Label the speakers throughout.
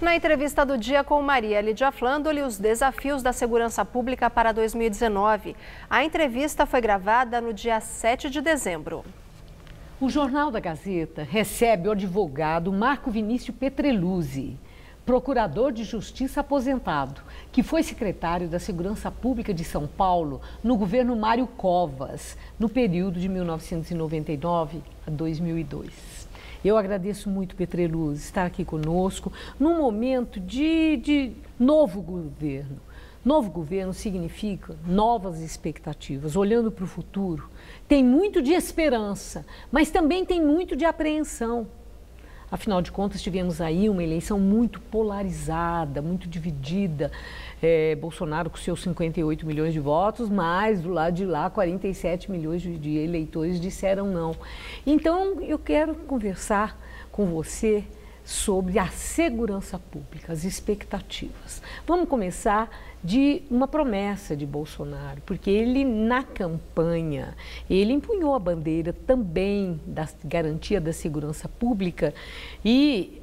Speaker 1: Na entrevista do dia com Maria Lidia Flandoli, os desafios da segurança pública para 2019. A entrevista foi gravada no dia 7 de dezembro.
Speaker 2: O Jornal da Gazeta recebe o advogado Marco Vinícius Petreluzzi, procurador de justiça aposentado, que foi secretário da Segurança Pública de São Paulo no governo Mário Covas, no período de 1999 a 2002. Eu agradeço muito, Petreluz, estar aqui conosco num momento de, de novo governo. Novo governo significa novas expectativas, olhando para o futuro. Tem muito de esperança, mas também tem muito de apreensão. Afinal de contas, tivemos aí uma eleição muito polarizada, muito dividida. É, Bolsonaro com seus 58 milhões de votos, mas do lado de lá, 47 milhões de eleitores disseram não. Então, eu quero conversar com você sobre a segurança pública, as expectativas. Vamos começar de uma promessa de Bolsonaro, porque ele na campanha, ele empunhou a bandeira também da garantia da segurança pública e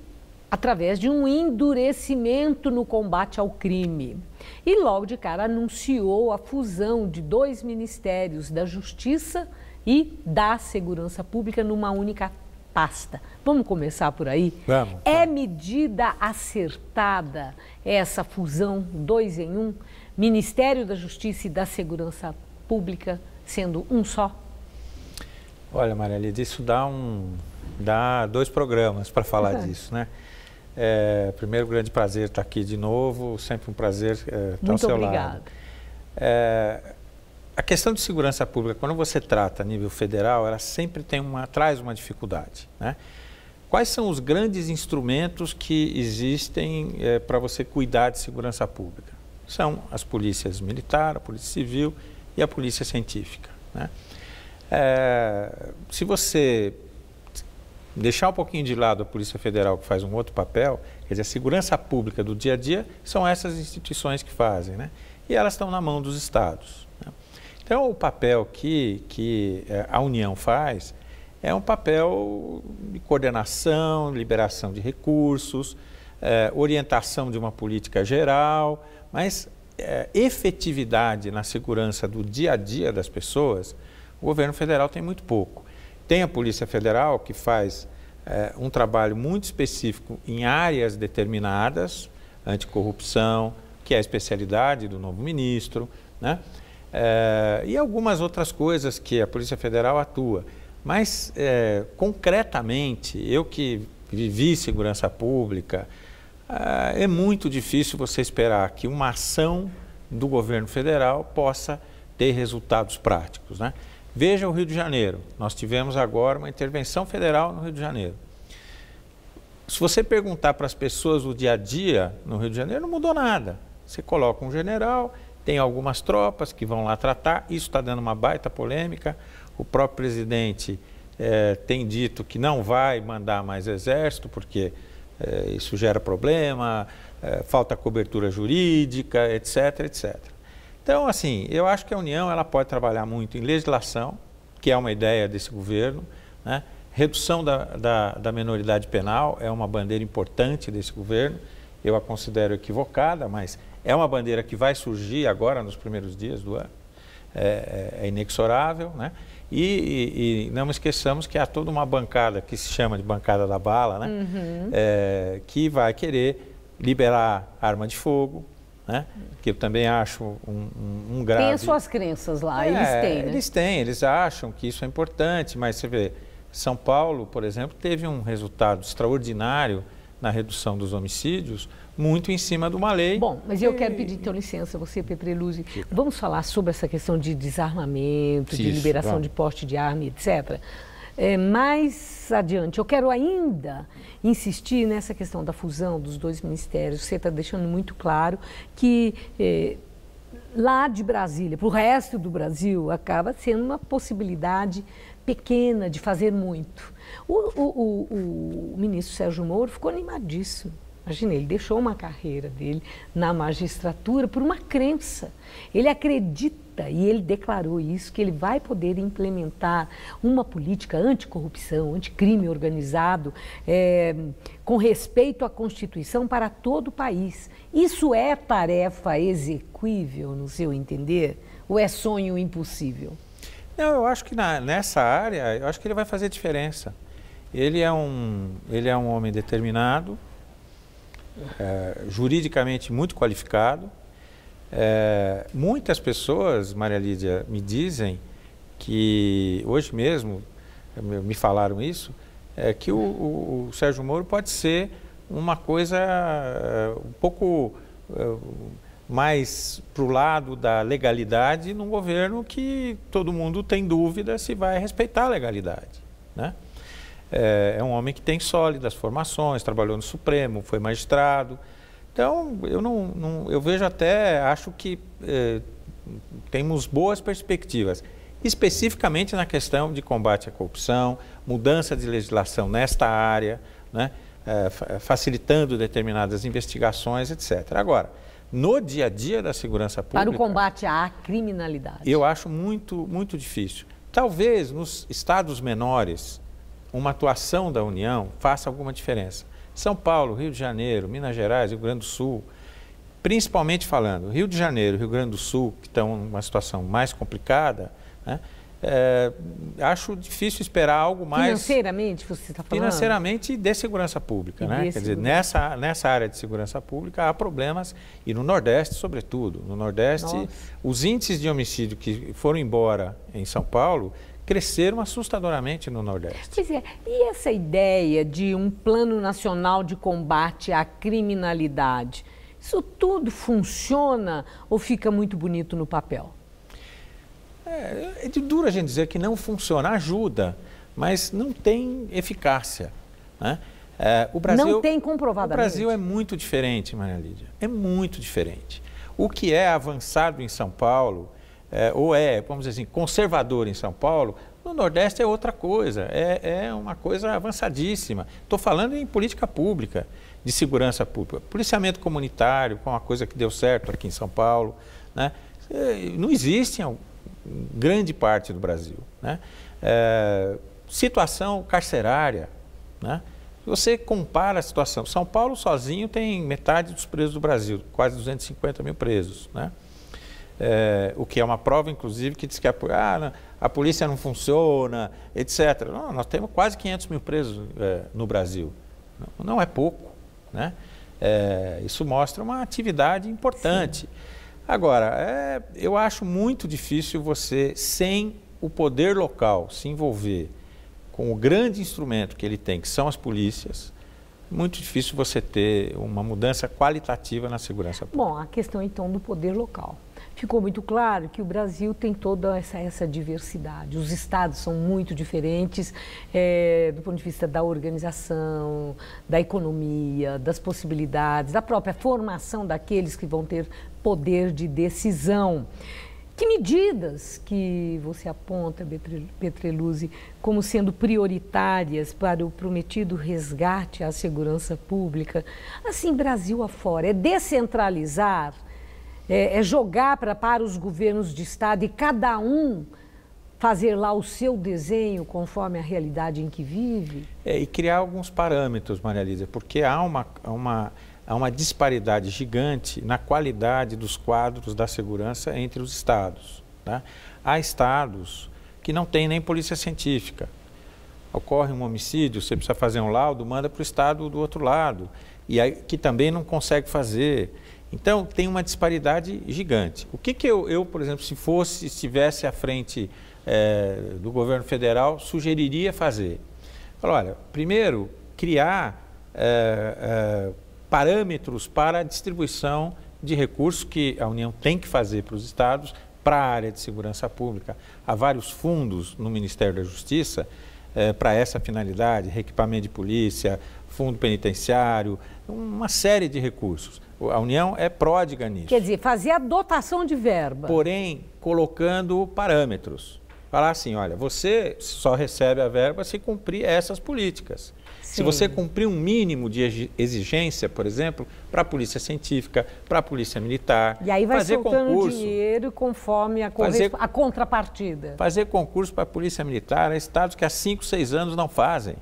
Speaker 2: através de um endurecimento no combate ao crime. E logo de cara anunciou a fusão de dois ministérios, da Justiça e da Segurança Pública, numa única pasta. Vamos começar por aí? Vamos. É medida acertada essa fusão dois em um? Ministério da Justiça e da Segurança Pública sendo um só?
Speaker 1: Olha, Maria isso dá, um, dá dois programas para falar uhum. disso, né? É, primeiro, grande prazer estar aqui de novo, sempre um prazer é, estar Muito ao seu obrigado. lado a questão de segurança pública, quando você trata a nível federal, ela sempre tem uma, traz uma dificuldade. Né? Quais são os grandes instrumentos que existem é, eh, para você cuidar de segurança pública? São as polícias militar, a polícia civil e a polícia científica. Né? É, se você deixar um pouquinho de lado a Polícia Federal, que faz um outro papel, quer dizer, a segurança pública do dia a dia são essas instituições que fazem, né? E elas estão na mão dos estados. Né? Então, o papel que, que eh, a União faz é um papel de coordenação, liberação de recursos, eh, orientação de uma política geral, mas eh, efetividade na segurança do dia a dia das pessoas, o governo federal tem muito pouco. Tem a Polícia Federal, que faz um trabalho muito específico em áreas determinadas anticorrupção, que é a especialidade do novo ministro, né? é, e algumas outras coisas que a Polícia Federal atua. Mas, é, concretamente, eu que vivi segurança pública, eh, é muito difícil você esperar que uma ação do governo federal possa ter resultados práticos. Né? Veja o Rio de Janeiro. Nós tivemos agora uma intervenção federal no Rio de Janeiro. Se você perguntar para as pessoas o dia a dia no Rio de Janeiro, não mudou nada. Você coloca um general, tem algumas tropas que vão lá tratar, isso está dando uma baita polêmica. O próprio presidente é, tem dito que não vai mandar mais exército, porque é, isso gera problema, é, falta cobertura jurídica, etc, etc. Então, assim, eu acho que a União ela pode trabalhar muito em legislação, que é uma ideia desse governo, né? redução da, da, da minoridade penal é uma bandeira importante desse governo, eu a considero equivocada, mas é uma bandeira que vai surgir agora nos primeiros dias do ano, é, é, é inexorável, né? E, e, e, não esqueçamos que há toda uma bancada que se chama de bancada da bala, né? Uhum. É, que vai querer liberar arma de fogo, né? que eu também acho um, um, um grave... Tem as suas
Speaker 2: crenças lá, é, eles têm, né? Eles
Speaker 1: têm, eles acham que isso é importante, mas você vê, São Paulo, por exemplo, teve um resultado extraordinário na redução dos homicídios, muito em cima de uma lei. Bom,
Speaker 2: mas eu quero pedir então licença, você, Luzi. Vamos falar sobre essa questão de desarmamento, de liberação de porte de arma, etc. É, mais adiante, eu quero ainda insistir nessa questão da fusão dos dois ministérios. Você está deixando muito claro que é, lá de Brasília, para o resto do Brasil, acaba sendo uma possibilidade pequena de fazer muito. O, o, o, o ministro Sérgio Moro ficou animadíssimo Imagina, ele deixou uma carreira dele na magistratura por uma crença. Ele acredita e ele declarou isso que ele vai poder implementar uma política anticorrupção, anticrime organizado, é, com respeito à Constituição para todo o país. Isso é tarefa execuível, no seu entender, ou é sonho impossível?
Speaker 1: Não, eu acho que na, nessa área, eu acho que ele vai fazer diferença. Ele é um, ele é um homem determinado é, juridicamente muito qualificado. É, muitas pessoas, Maria Lídia, me dizem que hoje mesmo, me falaram isso, é que o, o, o Sérgio Moro pode ser uma coisa é, um pouco é, mais para o lado da legalidade num governo que todo mundo tem dúvida se vai respeitar a legalidade. Né? é, é um homem que tem sólidas formações, trabalhou no Supremo, foi magistrado. Então, eu, não, não eu vejo até, acho que é, temos boas perspectivas, especificamente na questão de combate à corrupção, mudança de legislação nesta área, né, é, é, facilitando determinadas investigações, etc. Agora, no dia a dia da segurança pública. Para o
Speaker 2: combate à criminalidade.
Speaker 1: Eu acho muito, muito difícil. Talvez nos estados menores, uma atuação da União faça alguma diferença. São Paulo, Rio de Janeiro, Minas Gerais, Rio Grande do Sul, principalmente falando, Rio de Janeiro, Rio Grande do Sul, que estão numa situação mais complicada, né? É, acho difícil esperar algo mais.
Speaker 2: Financeiramente, você está falando? Financeiramente
Speaker 1: e de segurança pública, né? Quer segurança. dizer, nessa, nessa área de segurança pública há problemas, e no Nordeste, sobretudo. No Nordeste, Nossa. os índices de homicídio que foram embora em São Paulo cresceram assustadoramente no Nordeste.
Speaker 2: Pois é, e essa ideia de um plano nacional de combate à criminalidade, isso tudo funciona ou fica muito bonito no papel?
Speaker 1: É, é duro a gente dizer que não funciona, ajuda, mas não tem eficácia. Né? É, o Brasil, não tem
Speaker 2: comprovadamente. O Brasil é
Speaker 1: muito diferente, Maria Lídia, é muito diferente. O que é avançado em São Paulo é, ou é, vamos dizer assim, conservador em São Paulo, no Nordeste é outra coisa, é, é uma coisa avançadíssima. Estou falando em política pública, de segurança pública. Policiamento comunitário, que é uma coisa que deu certo aqui em São Paulo. Né? É, não existe em grande parte do Brasil. Né? É, situação carcerária. Né? Você compara a situação. São Paulo sozinho tem metade dos presos do Brasil, quase 250 mil presos. Né? é, o que é uma prova, inclusive, que diz que a, ah, a polícia não funciona, etc. Não, nós temos quase 500 mil presos é, no Brasil. Não, não, é pouco. Né? É, isso mostra uma atividade importante. Sim. Agora, é, eu acho muito difícil você, sem o poder local se envolver com o grande instrumento que ele tem, que são as polícias, muito difícil você ter uma mudança qualitativa na segurança pública.
Speaker 2: Bom, a questão então do poder local. Ficou muito claro que o Brasil tem toda essa, essa diversidade. Os estados são muito diferentes é, do ponto de vista da organização, da economia, das possibilidades, da própria formação daqueles que vão ter poder de decisão. Que medidas que você aponta, Petreluzzi, como sendo prioritárias para o prometido resgate à segurança pública, assim Brasil afora? É descentralizar? É, é jogar para os governos de Estado e cada um fazer lá o seu desenho conforme a realidade em que vive?
Speaker 1: É, e criar alguns parâmetros, Maria Elisa, porque há uma, uma há uma disparidade gigante na qualidade dos quadros da segurança entre os estados. Tá? Há estados que não têm nem polícia científica. Ocorre um homicídio, você precisa fazer um laudo, manda para o estado do outro lado, e aí, que também não consegue fazer. Então, tem uma disparidade gigante. O que, que eu, eu por exemplo, se fosse, estivesse à frente é, do governo federal, sugeriria fazer? olha, primeiro, criar é, é, parâmetros para a distribuição de recursos que a União tem que fazer para os estados, para a área de segurança pública. Há vários fundos no Ministério da Justiça eh, para essa finalidade, reequipamento de polícia, fundo penitenciário, uma série de recursos. A União é pródiga nisso.
Speaker 2: Quer dizer, fazer a dotação de verba.
Speaker 1: Porém, colocando parâmetros. Falar assim, olha, você só recebe a verba se cumprir essas políticas. Se você cumprir um mínimo de exigência, por exemplo, para a polícia científica, para a polícia militar, e aí vai fazer soltando concurso,
Speaker 2: dinheiro conforme a, fazer, a contrapartida.
Speaker 1: Fazer concurso para a polícia militar é estados que há 5, 6 anos não fazem.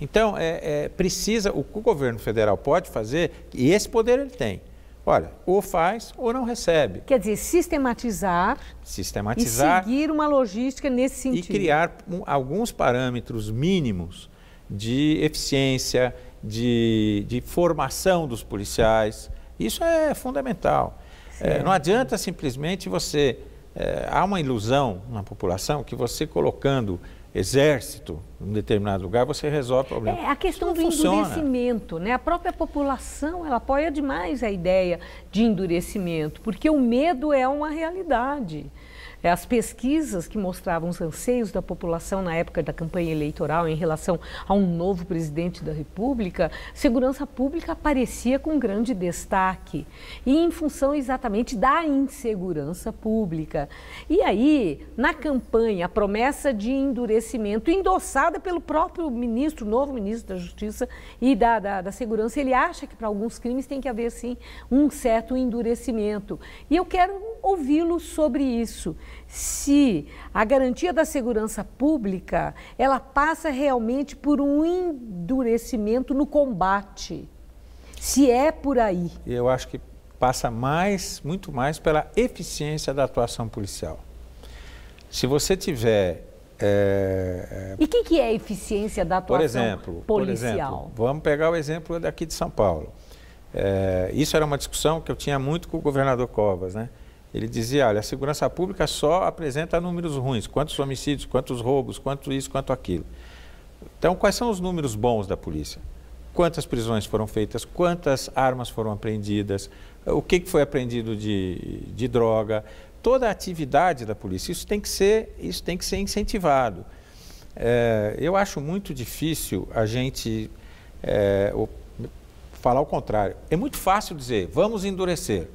Speaker 1: Então, é, é, precisa, o que o governo federal pode fazer, e esse poder ele tem, Olha, ou faz ou não recebe. Quer dizer, sistematizar, sistematizar e
Speaker 2: seguir uma logística nesse sentido. E criar
Speaker 1: um, alguns parâmetros mínimos de eficiência, de, de formação dos policiais. Isso é fundamental. É, não adianta simplesmente você. É, há uma ilusão na população que você colocando exército em um determinado lugar, você resolve o problema. É, a
Speaker 2: questão do funciona. endurecimento, né? A própria população, ela apoia demais a ideia de endurecimento, porque o medo é uma realidade. É, as pesquisas que mostravam os anseios da população na época da campanha eleitoral em relação a um novo presidente da República, segurança pública aparecia com grande destaque. E em função exatamente da insegurança pública. E aí, na campanha, a promessa de endurecimento endossada pelo próprio ministro, novo ministro da Justiça e da, da, da Segurança, ele acha que para alguns crimes tem que haver, sim, um certo endurecimento. E eu quero ouvi-lo sobre isso. Se a garantia da segurança pública, ela passa realmente por um endurecimento no combate. Se é por aí.
Speaker 1: Eu acho que passa mais, muito mais pela eficiência da atuação policial. Se você tiver é... E o
Speaker 2: que, que, é eficiência da atuação por exemplo, policial? Por exemplo,
Speaker 1: vamos pegar o exemplo daqui de São Paulo. É, isso era uma discussão que eu tinha muito com o governador Covas, né? Ele dizia, olha, a segurança pública só apresenta números ruins, quantos homicídios, quantos roubos, quanto isso, quanto aquilo. Então, quais são os números bons da polícia? Quantas prisões foram feitas, quantas armas foram apreendidas, o que foi apreendido de, de droga, toda a atividade da polícia. Isso tem que ser, isso tem que ser incentivado. É, eu acho muito difícil a gente é, falar o contrário. É muito fácil dizer, vamos endurecer.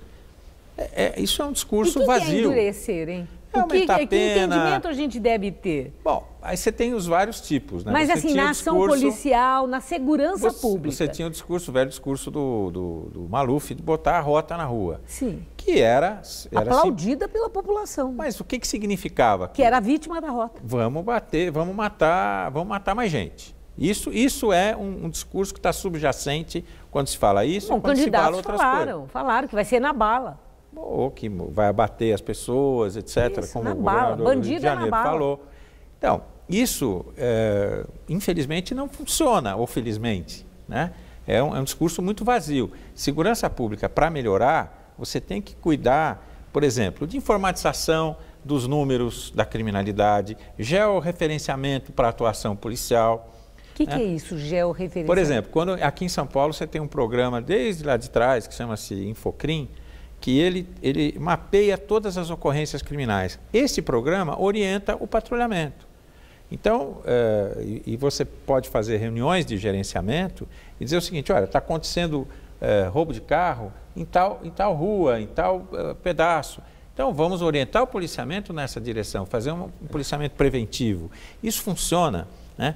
Speaker 1: É, é, isso é um discurso e que vazio. Que é
Speaker 2: endurecer, hein? É o que, é, a pena. que entendimento a gente deve
Speaker 1: ter? Bom, aí você tem os vários tipos, né? Mas você assim, na ação discurso,
Speaker 2: policial, na segurança você, pública. Você tinha
Speaker 1: o discurso, o velho discurso do, do, do, Maluf, de botar a rota na rua. Sim. Que era... era assim Aplaudida assim, pela população. Mas o que, que significava? Que,
Speaker 2: que era vítima da rota.
Speaker 1: Vamos bater, vamos matar, vamos matar mais gente. Isso, isso é um, um discurso que está subjacente quando se fala isso, Bom, quando se fala outras falaram,
Speaker 2: coisas. Falaram que vai ser na bala
Speaker 1: ou que vai abater as pessoas, etc., isso, como o bala, bandido do Rio é falou. Então, isso, é, infelizmente, não funciona, ou felizmente. Né? É, um, é um discurso muito vazio. Segurança pública, para melhorar, você tem que cuidar, por exemplo, de informatização dos números da criminalidade, georreferenciamento para atuação policial.
Speaker 2: O que, né? que é. é isso, georreferenciamento? Por exemplo,
Speaker 1: quando, aqui em São Paulo você tem um programa desde lá de trás que chama-se Infocrim, que ele, ele mapeia todas as ocorrências criminais. Esse programa orienta o patrulhamento. Então, eh, e você pode fazer reuniões de gerenciamento e dizer o seguinte: olha, está acontecendo eh, roubo de carro em tal, em tal rua, em tal eh, pedaço. Então, vamos orientar o policiamento nessa direção, fazer um, um policiamento preventivo. Isso funciona. Né?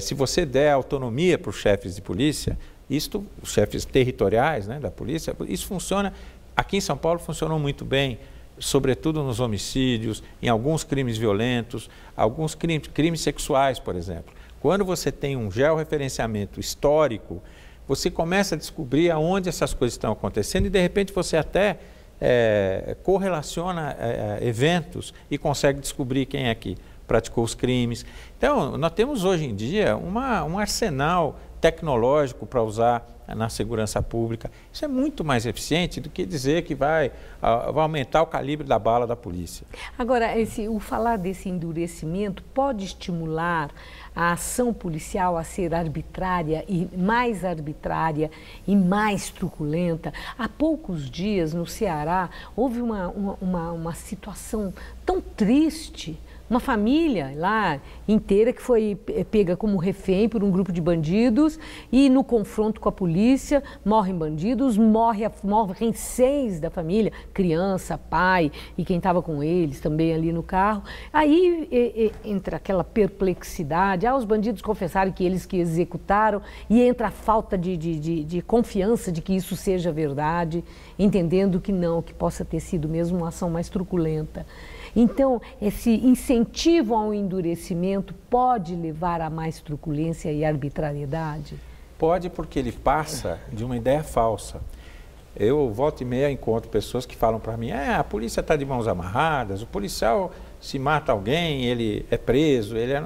Speaker 1: se você der autonomia para os chefes de polícia, isto, os chefes territoriais né, da polícia, isso funciona aqui em São Paulo funcionou muito bem, sobretudo nos homicídios, em alguns crimes violentos, alguns crimes, crimes sexuais, por exemplo. Quando você tem um georreferenciamento histórico, você começa a descobrir aonde essas coisas estão acontecendo e de repente você até é, correlaciona é, eventos e consegue descobrir quem é que praticou os crimes. Então, nós temos hoje em dia uma, um arsenal tecnológico para usar na segurança pública. Isso é muito mais eficiente do que dizer que vai, ah, vai aumentar o calibre da bala da polícia.
Speaker 2: Agora, esse, o falar desse endurecimento pode estimular a ação policial a ser arbitrária e mais arbitrária e mais truculenta. Há poucos dias, no Ceará, houve uma, uma, uma situação tão triste uma família lá inteira que foi pega como refém por um grupo de bandidos e no confronto com a polícia morrem bandidos, morre, morrem seis da família, criança, pai e quem estava com eles também ali no carro. Aí e, e, entra aquela perplexidade, ah, os bandidos confessaram que eles que executaram e entra a falta de, de, de, de confiança de que isso seja verdade, entendendo que não, que possa ter sido mesmo uma ação mais truculenta. Então, esse incentivo ao endurecimento pode levar a mais truculência e arbitrariedade?
Speaker 1: Pode, porque ele passa de uma ideia falsa. Eu volto e meia encontro pessoas que falam para mim: é, a polícia está de mãos amarradas, o policial se mata alguém, ele é preso, ele é...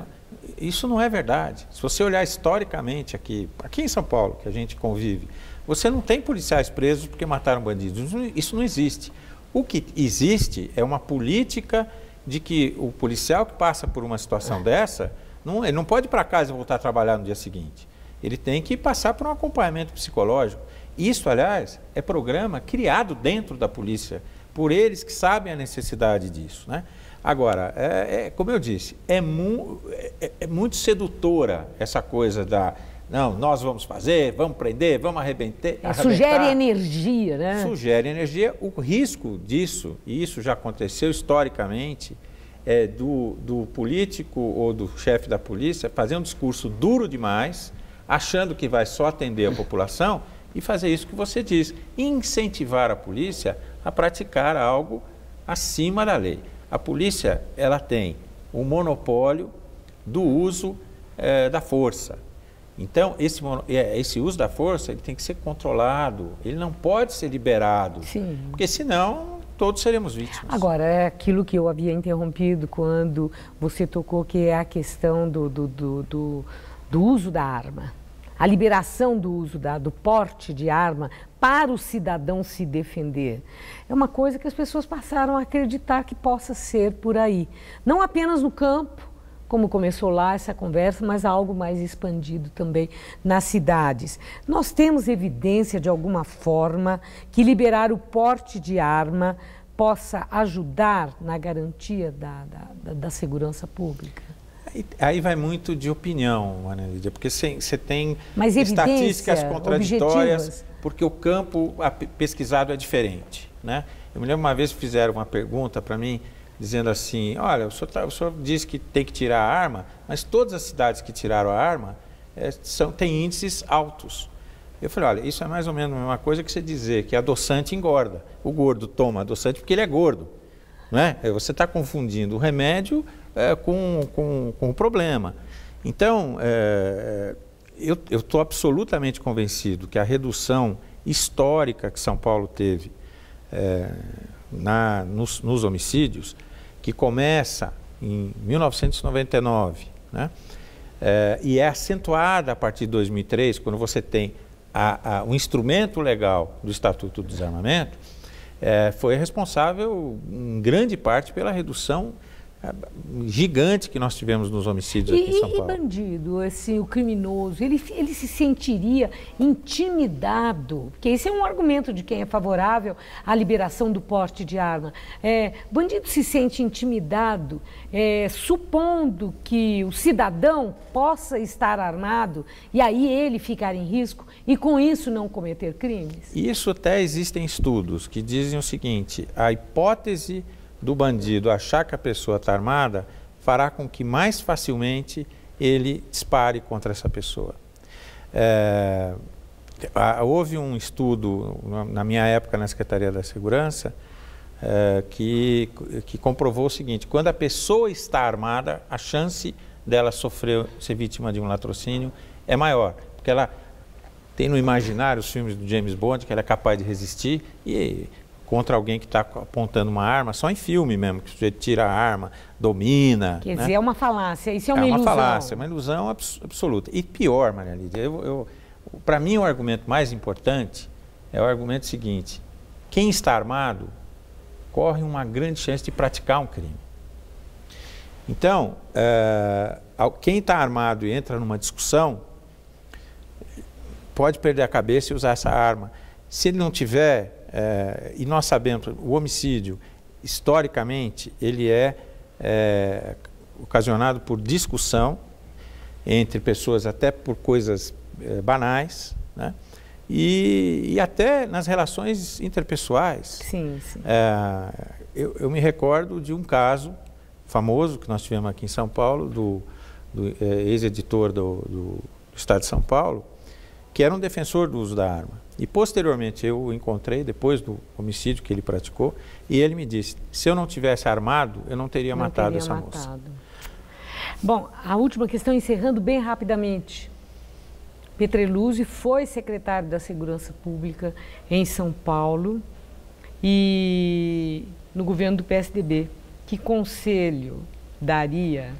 Speaker 1: Isso não é verdade. Se você olhar historicamente aqui, aqui em São Paulo, que a gente convive, você não tem policiais presos porque mataram bandidos. Isso não existe. O que existe é uma política de que o policial que passa por uma situação dessa, não, ele não pode ir para casa e voltar a trabalhar no dia seguinte. Ele tem que passar por um acompanhamento psicológico. Isso, aliás, é programa criado dentro da polícia, por eles que sabem a necessidade disso. Né? Agora, é, é, como eu disse, é, mu é, é, é muito sedutora essa coisa da não, nós vamos fazer, vamos prender, vamos arrebentar. É, sugere
Speaker 2: energia, né?
Speaker 1: Sugere energia. O risco disso, e isso já aconteceu historicamente, é do, do político ou do chefe da polícia fazer um discurso duro demais, achando que vai só atender a população e fazer isso que você diz, incentivar a polícia a praticar algo acima da lei. A polícia ela tem o um monopólio do uso é, da força então, esse, é, esse uso da força ele tem que ser controlado, ele não pode ser liberado, Sim. porque senão todos seremos vítimas.
Speaker 2: Agora, é aquilo que eu havia interrompido quando você tocou, que é a questão do, do, do, do, do uso da arma. A liberação do uso da, do porte de arma para o cidadão se defender. É uma coisa que as pessoas passaram a acreditar que possa ser por aí. Não apenas no campo, como começou lá essa conversa, mas algo mais expandido também nas cidades. Nós temos evidência de alguma forma que liberar o porte de arma possa ajudar na garantia da, da, da segurança pública?
Speaker 1: Aí vai muito de opinião, Ana Lídia, porque você tem Mas estatísticas contraditórias, objetivas. porque o campo pesquisado é diferente. Né? Eu me lembro uma vez que fizeram uma pergunta para mim, dizendo assim: olha, o senhor, tá, o senhor diz que tem que tirar a arma, mas todas as cidades que tiraram a arma é, são, têm índices altos. Eu falei: olha, isso é mais ou menos a mesma coisa que você dizer que adoçante engorda. O gordo toma adoçante porque ele é gordo. né? Você está confundindo o remédio é, com, com, com o problema. Então, é, é eu estou absolutamente convencido que a redução histórica que São Paulo teve é, na, nos, nos, homicídios que começa em 1999 né? É, e é acentuada a partir de 2003, quando você tem a, a, o instrumento legal do Estatuto do Desarmamento, é, foi responsável em grande parte pela redução gigante que nós tivemos nos homicídios e, aqui em São Paulo. E
Speaker 2: bandido, assim, o criminoso, ele, ele se sentiria intimidado, porque esse é um argumento de quem é favorável à liberação do porte de arma. É, bandido se sente intimidado, é, supondo que o cidadão possa estar armado e aí ele ficar em risco e com isso não cometer crimes?
Speaker 1: Isso até existem estudos que dizem o seguinte, a hipótese do bandido achar que a pessoa está armada fará com que mais facilmente ele dispare contra essa pessoa. É, houve um estudo, na minha época na Secretaria da Segurança, é, que, que comprovou o seguinte: quando a pessoa está armada, a chance dela sofrer, ser vítima de um latrocínio é maior, porque ela tem no imaginário os filmes do James Bond que ela é capaz de resistir e contra alguém que está apontando uma arma, só em filme mesmo, que o sujeito tira a arma, domina. Quer né? dizer, é
Speaker 2: uma falácia, isso é uma é ilusão. É uma falácia,
Speaker 1: uma ilusão abs absoluta. E pior, Maria Lídia, eu, eu para mim o argumento mais importante é o argumento seguinte, quem está armado corre uma grande chance de praticar um crime. Então, uh, quem está armado e entra numa discussão, pode perder a cabeça e usar essa arma. Se ele não tiver é, e nós sabemos, o homicídio, historicamente, ele é, é ocasionado por discussão entre pessoas, até por coisas é, banais, né? E, e, até nas relações interpessoais. Sim, sim. É, eu, eu, me recordo de um caso famoso que nós tivemos aqui em São Paulo, do, do é, ex-editor do, do, do Estado de São Paulo, que era um defensor do uso da arma. E posteriormente eu o encontrei depois do homicídio que ele praticou e ele me disse: se eu não tivesse armado, eu não teria não matado teria essa matado. moça.
Speaker 2: Bom, a última questão, encerrando bem rapidamente. Petreluzzi foi secretário da Segurança Pública em São Paulo e no governo do PSDB. Que conselho daria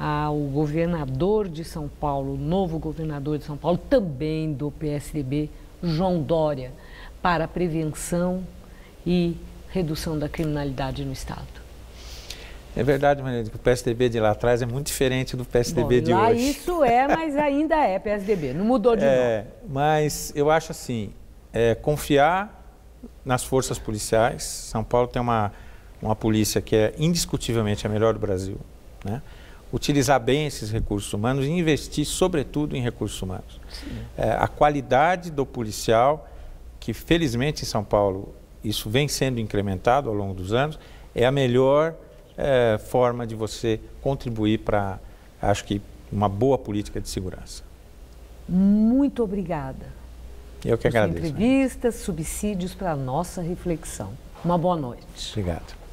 Speaker 2: ao governador de São Paulo, novo governador de São Paulo, também do PSDB, João Dória para a prevenção e redução da criminalidade no Estado.
Speaker 1: É verdade, Maria, que o PSDB de lá atrás é muito diferente do PSDB Bom, de lá hoje.
Speaker 2: Isso é, mas ainda é PSDB, não mudou de é,
Speaker 1: nome. Mas eu acho assim, é, confiar nas forças policiais. São Paulo tem uma, uma polícia que é indiscutivelmente a melhor do Brasil. Né? utilizar bem esses recursos humanos e investir, sobretudo, em recursos humanos. É, a qualidade do policial, que felizmente em São Paulo isso vem sendo incrementado ao longo dos anos, é a melhor é, forma de você contribuir para, acho que, uma boa política de segurança.
Speaker 2: Muito obrigada.
Speaker 1: Eu que agradeço.
Speaker 2: Entrevistas, né? subsídios para a nossa reflexão. Uma boa noite. Obrigado.